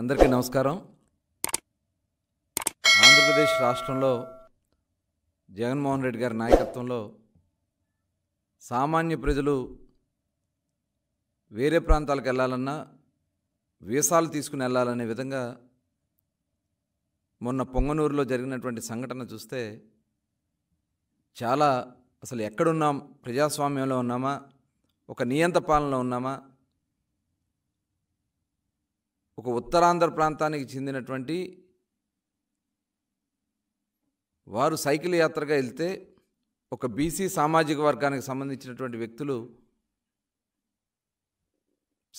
అందరికీ నమస్కారం ఆంధ్రప్రదేశ్ రాష్ట్రంలో జగన్మోహన్ రెడ్డి గారి నాయకత్వంలో సామాన్య ప్రజలు వేరే ప్రాంతాలకు వెళ్ళాలన్నా వీసాలు తీసుకుని వెళ్ళాలనే విధంగా మొన్న పొంగనూరులో జరిగినటువంటి సంఘటన చూస్తే చాలా అసలు ఎక్కడున్నాం ప్రజాస్వామ్యంలో ఉన్నామా ఒక నియంత పాలనలో ఉన్నామా ఒక ఉత్తరాంధ్ర ప్రాంతానికి చెందినటువంటి వారు సైకిల్ యాత్రగా వెళ్తే ఒక బీసీ సామాజిక వర్గానికి సంబంధించినటువంటి వ్యక్తులు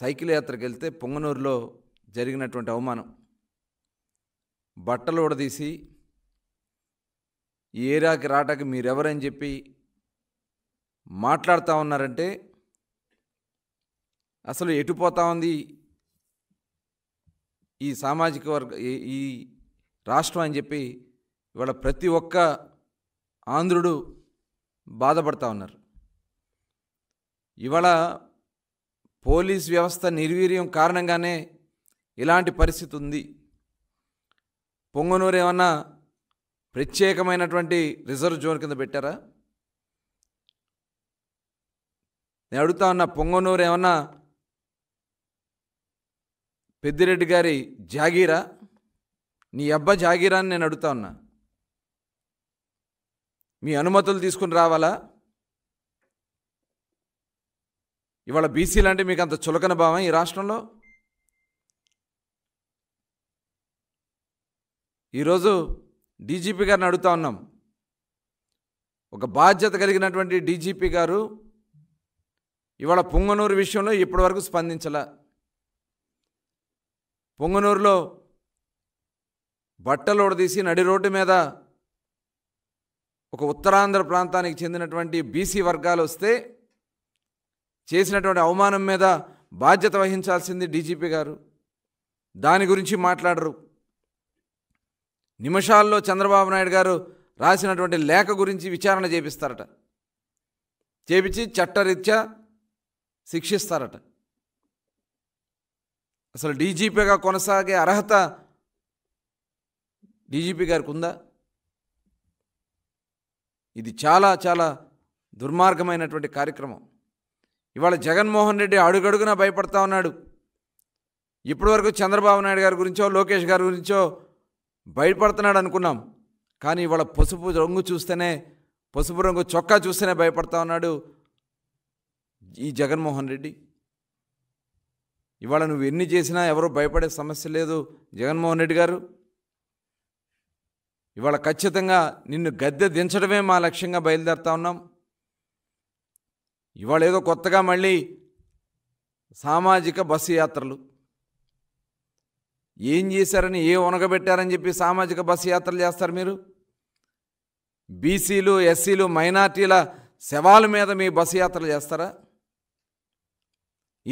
సైకిల్ యాత్రకు వెళ్తే పొంగనూరులో జరిగినటువంటి అవమానం బట్టలు ఊడదీసి ఈ ఏరియాకి రావటానికి మీరెవరని చెప్పి మాట్లాడుతూ ఉన్నారంటే అసలు ఎటుపోతా ఉంది ఈ సామాజిక వర్గ ఈ రాష్ట్రం అని చెప్పి ఇవాళ ప్రతి ఒక్క ఆంధ్రుడు బాధపడతా ఉన్నారు ఇవాళ పోలీస్ వ్యవస్థ నిర్వీర్యం కారణంగానే ఇలాంటి పరిస్థితి ఉంది పొంగనూరు ఏమన్నా ప్రత్యేకమైనటువంటి రిజర్వ్ జోన్ కింద పెట్టారా నేను అడుగుతా ఉన్న పొంగనూరు ఏమన్నా పెద్దిరెడ్డి గారి జాగీరా నీ అబ్బ జాగీరా అని నేను అడుగుతా ఉన్నా మీ అనుమతులు తీసుకుని రావాలా ఇవాళ బీసీలు అంటే మీకు అంత చులకన భావం ఈ రాష్ట్రంలో ఈరోజు డీజీపీ గారిని అడుగుతా ఉన్నాం ఒక బాధ్యత కలిగినటువంటి డీజీపీ గారు ఇవాళ పుంగనూరు విషయంలో ఇప్పటివరకు స్పందించలే పొంగనూరులో బట్టలు ఉడదీసి నడి రోడ్డు మీద ఒక ఉత్తరాంధ్ర ప్రాంతానికి చెందినటువంటి బీసీ వర్గాలు వస్తే చేసినటువంటి అవమానం మీద బాధ్యత వహించాల్సింది డీజీపీ గారు దాని గురించి మాట్లాడరు నిమిషాల్లో చంద్రబాబు నాయుడు గారు రాసినటువంటి లేఖ గురించి విచారణ చేపిస్తారట చేపించి చట్టరీత్యా శిక్షిస్తారట అసలు డీజీపీగా కొనసాగే అర్హత డీజీపీ గారికి ఉందా ఇది చాలా చాలా దుర్మార్గమైనటువంటి కార్యక్రమం ఇవాళ జగన్మోహన్ రెడ్డి అడుగడుగునా భయపడతా ఉన్నాడు ఇప్పటివరకు చంద్రబాబు నాయుడు గారి గురించో లోకేష్ గారి గురించో భయపడుతున్నాడు అనుకున్నాం కానీ ఇవాళ పసుపు రంగు చూస్తేనే పసుపు రంగు చొక్కా చూస్తేనే భయపడతా ఉన్నాడు ఈ జగన్మోహన్ రెడ్డి ఇవాళ నువ్వు ఎన్ని చేసినా ఎవరు భయపడే సమస్య లేదు జగన్మోహన్ రెడ్డి గారు ఇవాళ ఖచ్చితంగా నిన్ను గద్దె దించడమే మా లక్ష్యంగా బయలుదేరుతా ఉన్నాం ఇవాళ ఏదో కొత్తగా మళ్ళీ సామాజిక బస్సు యాత్రలు ఏం చేశారని ఏ ఉనగబెట్టారని చెప్పి సామాజిక బస్సు యాత్రలు చేస్తారు మీరు బీసీలు ఎస్సీలు మైనార్టీల శవాల మీద మీ బస్సు యాత్రలు చేస్తారా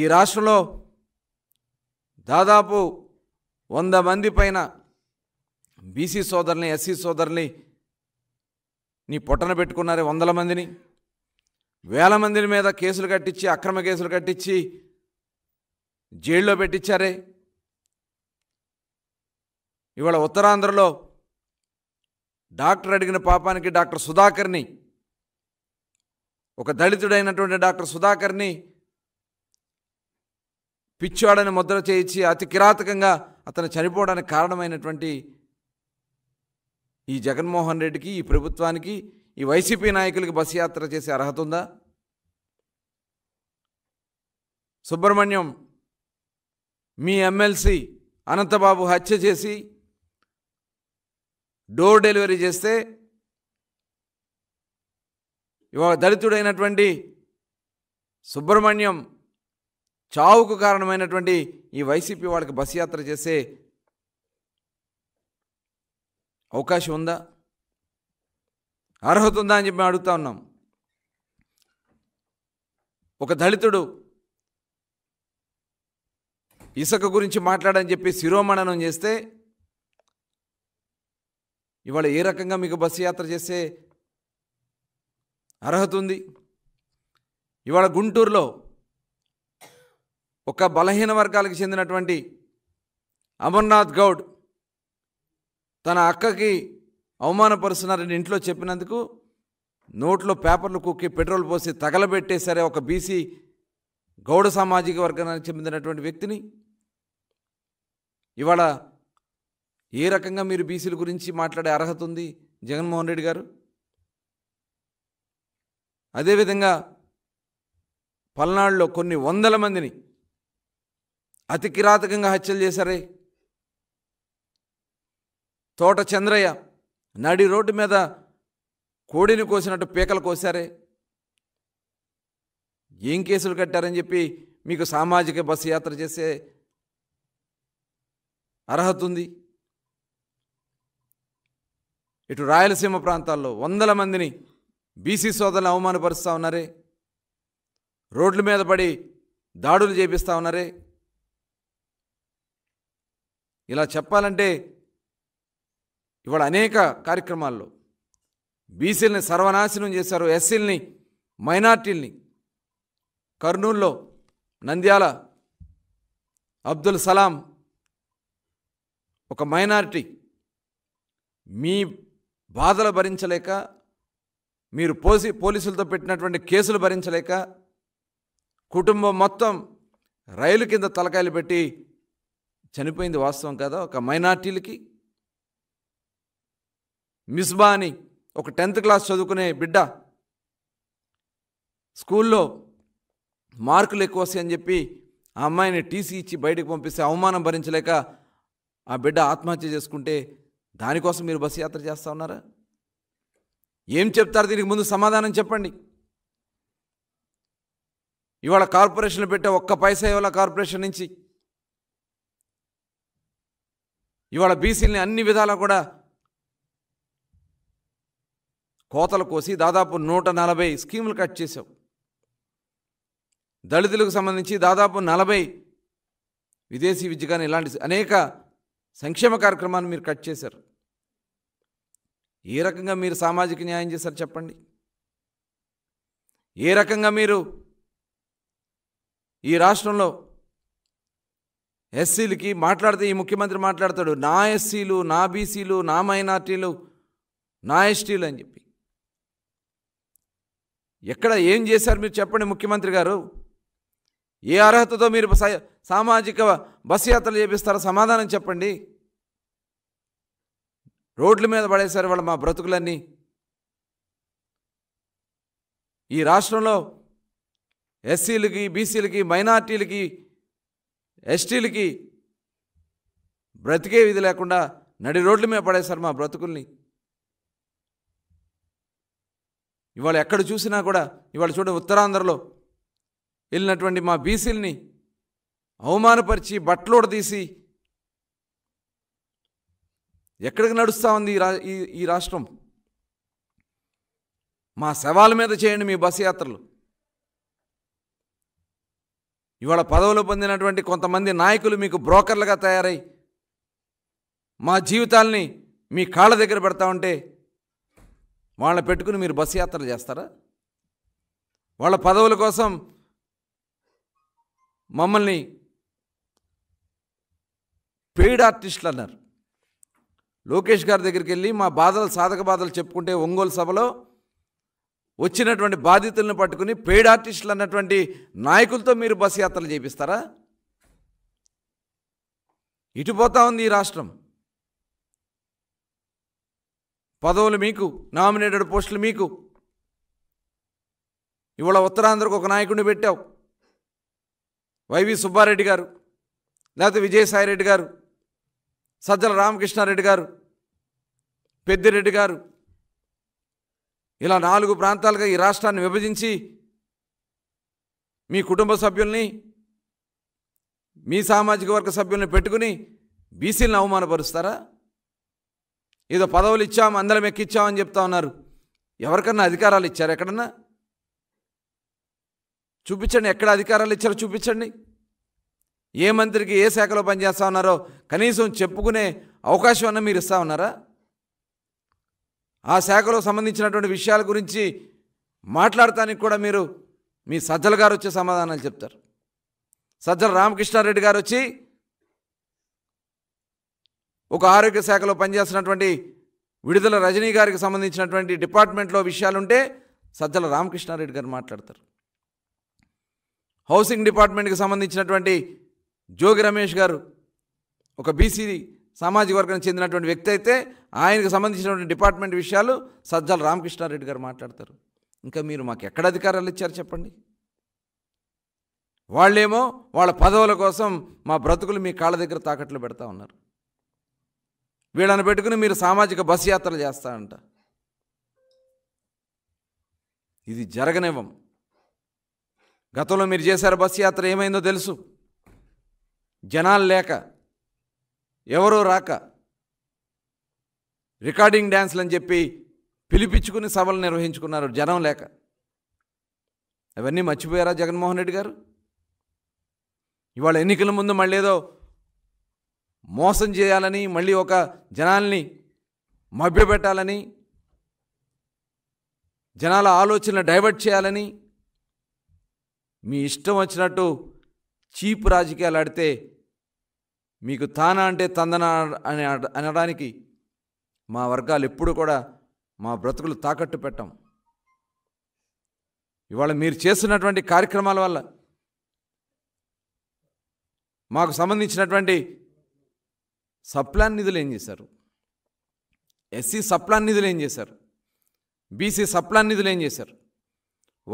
ఈ రాష్ట్రంలో దాదాపు వంద మంది పైన బీసీ సోదరుని ఎస్సీ సోదరుని నీ పొట్టన పెట్టుకున్నారే వందల మందిని వేల మందిని మీద కేసులు కట్టించి అక్రమ కేసులు కట్టించి జైల్లో పెట్టించారే ఇవాళ ఉత్తరాంధ్రలో డాక్టర్ అడిగిన పాపానికి డాక్టర్ సుధాకర్ని ఒక దళితుడైనటువంటి డాక్టర్ సుధాకర్ని పిచ్చివాడని ముద్ర చేయించి అతి కిరాతకంగా అతను చనిపోవడానికి కారణమైనటువంటి ఈ జగన్మోహన్ రెడ్డికి ఈ ప్రభుత్వానికి ఈ వైసీపీ నాయకులకి బస్సు యాత్ర చేసే అర్హత ఉందా సుబ్రహ్మణ్యం మీ ఎమ్మెల్సీ అనంతబాబు హత్య చేసి డోర్ డెలివరీ చేస్తే ఇవాళ దళితుడైనటువంటి సుబ్రహ్మణ్యం చావుకు కారణమైనటువంటి ఈ వైసీపీ వాళ్ళకి బస్ యాత్ర చేసే అవకాశం ఉందా అర్హత ఉందా అని చెప్పి అడుగుతా ఉన్నాం ఒక దళితుడు ఇసుక గురించి మాట్లాడని చెప్పి శిరోమణనం చేస్తే ఇవాళ ఏ రకంగా మీకు బస్సు యాత్ర చేసే అర్హత ఉంది ఇవాళ గుంటూరులో ఒక బలహీన వర్గాలకు చెందినటువంటి అమర్నాథ్ గౌడ్ తన అక్కకి అవమానపరుస్తున్నారని ఇంట్లో చెప్పినందుకు నోట్లో పేపర్లు కుక్కి పెట్రోల్ పోసి తగలబెట్టేశారే ఒక బీసీ గౌడ సామాజిక వర్గానికి చెందినటువంటి వ్యక్తిని ఇవాళ ఏ రకంగా మీరు బీసీల గురించి మాట్లాడే అర్హత ఉంది జగన్మోహన్ రెడ్డి గారు అదేవిధంగా పల్నాడులో కొన్ని వందల మందిని అతి కిరాతకంగా హత్యలు చేశారే తోట చంద్రయ్య నడి రోడ్డు మీద కోడిని కోసినట్టు పీకలు కోసారే ఏం కేసులు కట్టారని చెప్పి మీకు సామాజిక బస్సు యాత్ర చేసే అర్హత ఉంది ఇటు రాయలసీమ ప్రాంతాల్లో వందల మందిని బీసీ సోదరులను అవమానపరుస్తూ ఉన్నారే రోడ్ల మీద పడి దాడులు చేపిస్తూ ఉన్నారే ఇలా చెప్పాలంటే ఇవాడు అనేక కార్యక్రమాల్లో బీసీలని సర్వనాశనం చేశారు ఎస్సీలని మైనార్టీల్ని కర్నూల్లో నంద్యాల అబ్దుల్ సలాం ఒక మైనార్టీ మీ బాధలు భరించలేక మీరు పోసి పోలీసులతో పెట్టినటువంటి కేసులు భరించలేక కుటుంబం మొత్తం రైలు కింద తలకాయలు పెట్టి చనిపోయింది వాస్తవం కదా ఒక మైనార్టీలకి మిస్బా అని ఒక టెన్త్ క్లాస్ చదువుకునే బిడ్డ స్కూల్లో మార్కులు ఎక్కువ వస్తాయని చెప్పి ఆ అమ్మాయిని టీసీ ఇచ్చి బయటకు పంపిస్తే అవమానం భరించలేక ఆ బిడ్డ ఆత్మహత్య చేసుకుంటే దానికోసం మీరు బస్సు యాత్ర చేస్తూ ఉన్నారా ఏం చెప్తారు దీనికి ముందు సమాధానం చెప్పండి ఇవాళ కార్పొరేషన్లు పెట్టే ఒక్క పైసా ఇవాళ కార్పొరేషన్ నుంచి ఇవాళ బీసీలని అన్ని విధాలా కూడా కోతలు కోసి దాదాపు నూట నలభై స్కీములు కట్ చేసావు దళితులకు సంబంధించి దాదాపు నలభై విదేశీ విద్య కానీ ఇలాంటి అనేక సంక్షేమ కార్యక్రమాన్ని మీరు కట్ చేశారు ఏ రకంగా మీరు సామాజిక న్యాయం చేశారు చెప్పండి ఏ రకంగా మీరు ఈ రాష్ట్రంలో ఎస్సీలకి మాట్లాడితే ఈ ముఖ్యమంత్రి మాట్లాడతాడు నా ఎస్సీలు నా బీసీలు నా మైనార్టీలు నా ఎస్టీలు అని చెప్పి ఎక్కడ ఏం చేశారు మీరు చెప్పండి ముఖ్యమంత్రి గారు ఏ అర్హతతో మీరు సామాజిక బస్ యాత్రలు చేపిస్తారో సమాధానం చెప్పండి రోడ్ల మీద పడేశారు వాళ్ళు మా బ్రతుకులన్నీ ఈ రాష్ట్రంలో ఎస్సీలకి బీసీలకి మైనార్టీలకి ఎస్టీలకి బ్రతికే విధి లేకుండా నడి రోడ్ల మీద పడేశారు మా బ్రతుకుల్ని ఇవాళ ఎక్కడ చూసినా కూడా ఇవాళ చూడ ఉత్తరాంధ్రలో వెళ్ళినటువంటి మా బీసీలని అవమానపరిచి బట్టలోడ తీసి ఎక్కడికి నడుస్తూ ఉంది ఈ రాష్ట్రం మా శవాల మీద చేయండి మీ బస్ యాత్రలు ఇవాళ పదవులు పొందినటువంటి కొంతమంది నాయకులు మీకు బ్రోకర్లుగా తయారై మా జీవితాల్ని మీ కాళ్ళ దగ్గర పెడతా ఉంటే వాళ్ళని పెట్టుకుని మీరు బస్సు యాత్రలు చేస్తారా వాళ్ళ పదవుల కోసం మమ్మల్ని పెయిడ్ ఆర్టిస్టులు అన్నారు లోకేష్ గారి దగ్గరికి వెళ్ళి మా బాధలు సాధక బాధలు చెప్పుకుంటే ఒంగోలు సభలో వచ్చినటువంటి బాధితులను పట్టుకుని పెయిడ్ ఆర్టిస్టులు అన్నటువంటి నాయకులతో మీరు బస్సు యాత్రలు చేపిస్తారా ఇటు పోతా ఉంది ఈ రాష్ట్రం పదవులు మీకు నామినేటెడ్ పోస్టులు మీకు ఇవాళ ఉత్తరాంధ్రకు ఒక నాయకుడిని పెట్టావు వైవి సుబ్బారెడ్డి గారు లేకపోతే విజయసాయిరెడ్డి గారు సజ్జల రామకృష్ణారెడ్డి గారు పెద్దిరెడ్డి గారు ఇలా నాలుగు ప్రాంతాలుగా ఈ రాష్ట్రాన్ని విభజించి మీ కుటుంబ సభ్యుల్ని మీ సామాజిక వర్గ సభ్యుల్ని పెట్టుకుని బీసీలను అవమానపరుస్తారా ఏదో పదవులు ఇచ్చాము అందరం ఎక్కిచ్చామని చెప్తా ఉన్నారు ఎవరికన్నా అధికారాలు ఇచ్చారు ఎక్కడన్నా చూపించండి ఎక్కడ అధికారాలు ఇచ్చారో చూపించండి ఏ మంత్రికి ఏ శాఖలో పనిచేస్తా ఉన్నారో కనీసం చెప్పుకునే అవకాశం అన్న మీరు ఇస్తా ఉన్నారా ఆ శాఖలో సంబంధించినటువంటి విషయాల గురించి మాట్లాడటానికి కూడా మీరు మీ సజ్జల గారు వచ్చే సమాధానాలు చెప్తారు సజ్జల రామకృష్ణారెడ్డి గారు వచ్చి ఒక ఆరోగ్య శాఖలో పనిచేస్తున్నటువంటి విడుదల రజనీ గారికి సంబంధించినటువంటి డిపార్ట్మెంట్లో విషయాలుంటే సజ్జల రామకృష్ణారెడ్డి గారు మాట్లాడతారు హౌసింగ్ డిపార్ట్మెంట్కి సంబంధించినటువంటి జోగి రమేష్ గారు ఒక బీసీ సామాజిక వర్గానికి చెందినటువంటి వ్యక్తి అయితే ఆయనకు సంబంధించినటువంటి డిపార్ట్మెంట్ విషయాలు సజ్జల రామకృష్ణారెడ్డి గారు మాట్లాడతారు ఇంకా మీరు మాకు ఎక్కడ అధికారాలు ఇచ్చారు చెప్పండి వాళ్ళేమో వాళ్ళ పదవుల కోసం మా బ్రతుకులు మీ కాళ్ళ దగ్గర తాకట్లు పెడతా ఉన్నారు వీళ్ళని పెట్టుకుని మీరు సామాజిక బస్ యాత్రలు చేస్తారంట ఇది జరగనివ్వం గతంలో మీరు చేశారు బస్ యాత్ర ఏమైందో తెలుసు జనాలు లేక ఎవరో రాక రికార్డింగ్ డ్యాన్స్లు అని చెప్పి పిలిపించుకుని సభలు నిర్వహించుకున్నారు జనం లేక అవన్నీ మర్చిపోయారా జగన్మోహన్ రెడ్డి గారు ఇవాళ ఎన్నికల ముందు మళ్ళీ ఏదో మోసం చేయాలని మళ్ళీ ఒక జనాల్ని మభ్యపెట్టాలని జనాల ఆలోచనలు డైవర్ట్ చేయాలని మీ ఇష్టం వచ్చినట్టు చీప్ రాజకీయాలు ఆడితే మీకు తానా అంటే తందన అని అనడానికి మా వర్గాలు ఎప్పుడూ కూడా మా బ్రతుకులు తాకట్టు పెట్టాం ఇవాళ మీరు చేస్తున్నటువంటి కార్యక్రమాల వల్ల మాకు సంబంధించినటువంటి సప్లాన్ నిధులు ఏం చేశారు ఎస్సీ సప్లాన్ నిధులు ఏం చేశారు బీసీ సప్లాన్ నిధులు ఏం చేశారు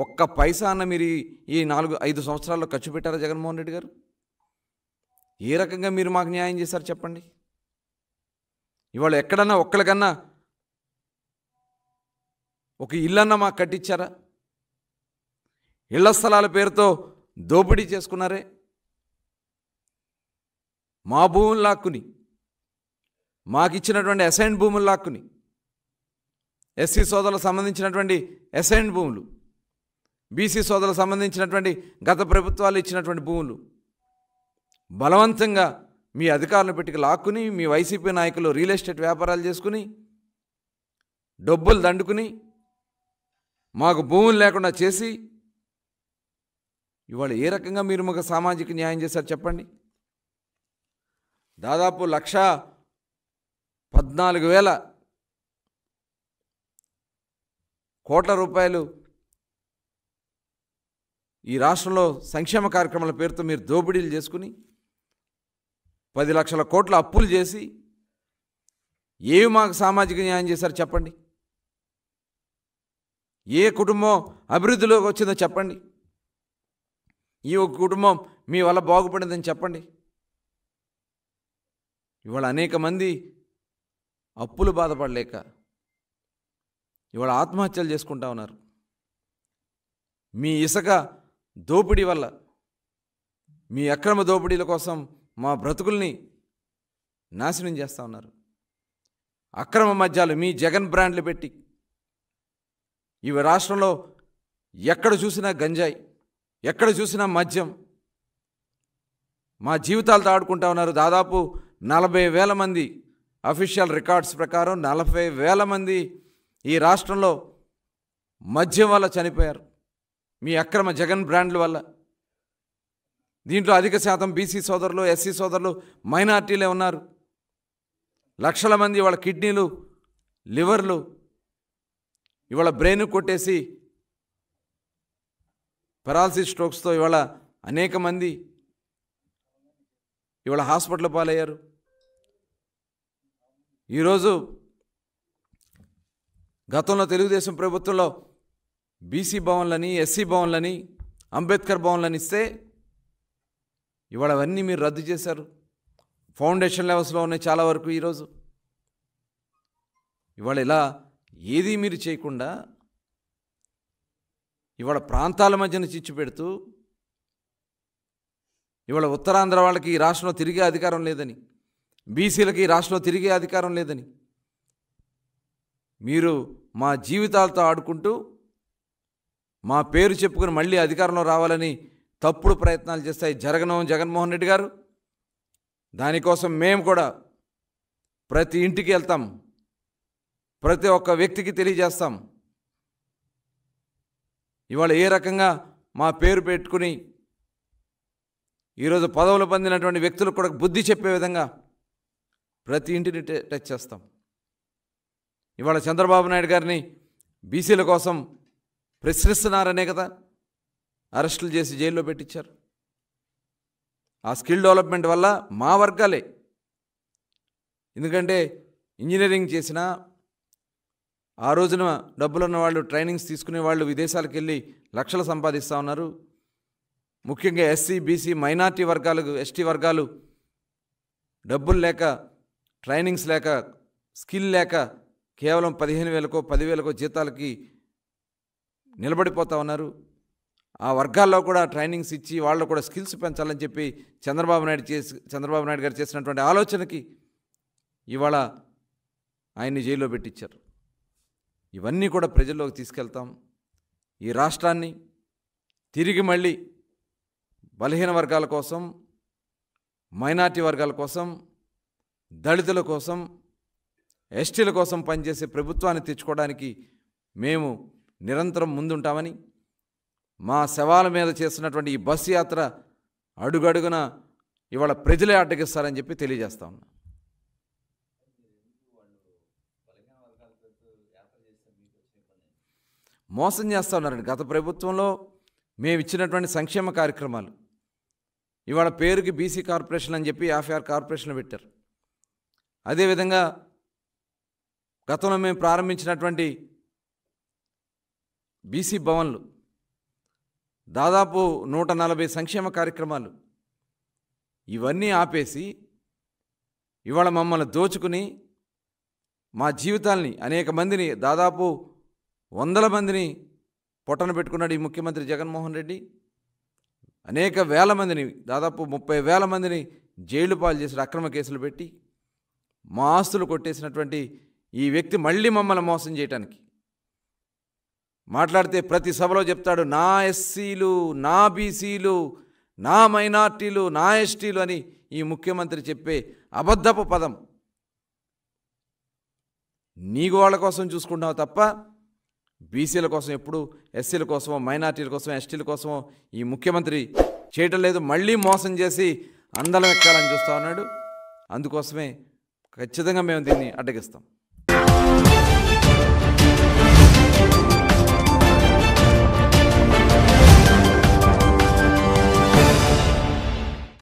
ఒక్క పైసా అన్న మీరు ఈ నాలుగు ఐదు సంవత్సరాల్లో ఖర్చు పెట్టారా జగన్మోహన్ రెడ్డి గారు ఏ రకంగా మీరు మాకు న్యాయం చేశారు చెప్పండి ఇవాళ ఎక్కడన్నా ఒక్కళ్ళకన్నా ఒక ఇల్లన్నా మాకు కట్టించారా ఇళ్ల స్థలాల పేరుతో దోపిడీ చేసుకున్నారే మా భూములు లాక్కుని మాకు ఇచ్చినటువంటి అసైన్ భూములు లాక్కుని ఎస్సీ సోదరులకు సంబంధించినటువంటి అసైన్ భూములు బీసీ సోదరులకు సంబంధించినటువంటి గత ప్రభుత్వాలు ఇచ్చినటువంటి భూములు బలవంతంగా మీ అధికారులు పెట్టుకు లాక్కుని మీ వైసీపీ నాయకులు రియల్ ఎస్టేట్ వ్యాపారాలు చేసుకుని డబ్బులు దండుకుని మాకు భూములు లేకుండా చేసి ఇవాళ ఏ రకంగా మీరు మాకు సామాజిక న్యాయం చేశారు చెప్పండి దాదాపు లక్ష పద్నాలుగు వేల కోట్ల రూపాయలు ఈ రాష్ట్రంలో సంక్షేమ కార్యక్రమాల పేరుతో మీరు దోపిడీలు చేసుకుని పది లక్షల కోట్ల అప్పులు చేసి ఏవి మాకు సామాజిక న్యాయం చేశారు చెప్పండి ఏ కుటుంబం అభివృద్ధిలోకి వచ్చిందో చెప్పండి ఈ ఒక కుటుంబం మీ వల్ల బాగుపడిందని చెప్పండి ఇవాళ అనేక మంది అప్పులు బాధపడలేక ఇవాళ ఆత్మహత్యలు చేసుకుంటా ఉన్నారు మీ ఇసుక దోపిడీ వల్ల మీ అక్రమ దోపిడీల కోసం మా బ్రతుకుల్ని నాశనం చేస్తూ ఉన్నారు అక్రమ మద్యాలు మీ జగన్ బ్రాండ్లు పెట్టి ఇవి రాష్ట్రంలో ఎక్కడ చూసినా గంజాయి ఎక్కడ చూసినా మద్యం మా జీవితాలతో ఆడుకుంటా ఉన్నారు దాదాపు నలభై వేల మంది అఫీషియల్ రికార్డ్స్ ప్రకారం నలభై వేల మంది ఈ రాష్ట్రంలో మద్యం వల్ల చనిపోయారు మీ అక్రమ జగన్ బ్రాండ్ల వల్ల దీంట్లో అధిక శాతం బీసీ సోదరులు ఎస్సీ సోదరులు మైనార్టీలే ఉన్నారు లక్షల మంది ఇవాళ కిడ్నీలు లివర్లు ఇవాళ బ్రెయిన్ కొట్టేసి పెరాలసిస్ స్ట్రోక్స్తో ఇవాళ అనేక మంది ఇవాళ హాస్పిటల్ పాలయ్యారు ఈరోజు గతంలో తెలుగుదేశం ప్రభుత్వంలో బీసీ భవన్లని ఎస్సీ భవన్లని అంబేద్కర్ భవన్లని ఇస్తే ఇవాళ అవన్నీ మీరు రద్దు చేశారు ఫౌండేషన్ లెవెల్స్లో ఉన్నాయి చాలా వరకు ఈరోజు ఇవాళ ఇలా ఏది మీరు చేయకుండా ఇవాళ ప్రాంతాల మధ్యన చిచ్చు పెడుతూ ఇవాళ ఉత్తరాంధ్ర వాళ్ళకి ఈ రాష్ట్రంలో తిరిగే అధికారం లేదని బీసీలకి ఈ రాష్ట్రంలో తిరిగే అధికారం లేదని మీరు మా జీవితాలతో ఆడుకుంటూ మా పేరు చెప్పుకుని మళ్ళీ అధికారంలో రావాలని తప్పుడు ప్రయత్నాలు చేస్తాయి జరగను జగన్మోహన్ రెడ్డి గారు దానికోసం మేము కూడా ప్రతి ఇంటికి వెళ్తాం ప్రతి ఒక్క వ్యక్తికి తెలియజేస్తాం ఇవాళ ఏ రకంగా మా పేరు పెట్టుకుని ఈరోజు పదవులు పొందినటువంటి వ్యక్తులకు కూడా బుద్ధి చెప్పే విధంగా ప్రతి ఇంటిని టచ్ చేస్తాం ఇవాళ చంద్రబాబు నాయుడు గారిని బీసీల కోసం ప్రశ్నిస్తున్నారనే కదా అరెస్టులు చేసి జైల్లో పెట్టించారు ఆ స్కిల్ డెవలప్మెంట్ వల్ల మా వర్గాలే ఎందుకంటే ఇంజనీరింగ్ చేసిన ఆ రోజున డబ్బులున్న వాళ్ళు ట్రైనింగ్స్ తీసుకునే వాళ్ళు విదేశాలకు వెళ్ళి లక్షలు సంపాదిస్తూ ఉన్నారు ముఖ్యంగా ఎస్సీ బీసీ మైనార్టీ వర్గాలకు ఎస్టీ వర్గాలు డబ్బులు లేక ట్రైనింగ్స్ లేక స్కిల్ లేక కేవలం పదిహేను వేలకో పదివేలకో జీతాలకి నిలబడిపోతూ ఉన్నారు ఆ వర్గాల్లో కూడా ట్రైనింగ్స్ ఇచ్చి వాళ్ళు కూడా స్కిల్స్ పెంచాలని చెప్పి చంద్రబాబు నాయుడు చేసి చంద్రబాబు నాయుడు గారు చేసినటువంటి ఆలోచనకి ఇవాళ ఆయన్ని జైల్లో పెట్టించారు ఇవన్నీ కూడా ప్రజల్లోకి తీసుకెళ్తాం ఈ రాష్ట్రాన్ని తిరిగి మళ్ళీ బలహీన వర్గాల కోసం మైనార్టీ వర్గాల కోసం దళితుల కోసం ఎస్టీల కోసం పనిచేసే ప్రభుత్వాన్ని తెచ్చుకోవడానికి మేము నిరంతరం ముందుంటామని మా శవాల మీద చేస్తున్నటువంటి ఈ బస్సు యాత్ర అడుగడుగున ఇవాళ ప్రజలే అడ్డగిస్తారని చెప్పి తెలియజేస్తా ఉన్నా మోసం చేస్తూ ఉన్నారండి గత ప్రభుత్వంలో మేము ఇచ్చినటువంటి సంక్షేమ కార్యక్రమాలు ఇవాళ పేరుకి బీసీ కార్పొరేషన్ అని చెప్పి ఎఫ్ఐఆర్ కార్పొరేషన్ పెట్టారు అదేవిధంగా గతంలో మేము ప్రారంభించినటువంటి బీసీ భవన్లు దాదాపు నూట నలభై సంక్షేమ కార్యక్రమాలు ఇవన్నీ ఆపేసి ఇవాళ మమ్మల్ని దోచుకుని మా జీవితాల్ని అనేక మందిని దాదాపు వందల మందిని పొట్టన పెట్టుకున్నాడు ఈ ముఖ్యమంత్రి జగన్మోహన్ రెడ్డి అనేక వేల మందిని దాదాపు ముప్పై వేల మందిని జైలు పాలు చేసిన అక్రమ కేసులు పెట్టి మా ఆస్తులు కొట్టేసినటువంటి ఈ వ్యక్తి మళ్ళీ మమ్మల్ని మోసం చేయడానికి మాట్లాడితే ప్రతి సభలో చెప్తాడు నా ఎస్సీలు నా బీసీలు నా మైనార్టీలు నా ఎస్టీలు అని ఈ ముఖ్యమంత్రి చెప్పే అబద్ధపు పదం నీకు వాళ్ళ కోసం చూసుకుంటావు తప్ప బీసీల కోసం ఎప్పుడు ఎస్సీల కోసమో మైనార్టీల కోసం ఎస్టీల కోసమో ఈ ముఖ్యమంత్రి చేయటం లేదు మళ్ళీ మోసం చేసి అందలం ఎక్కాలని చూస్తూ ఉన్నాడు అందుకోసమే ఖచ్చితంగా మేము దీన్ని అడ్డగిస్తాం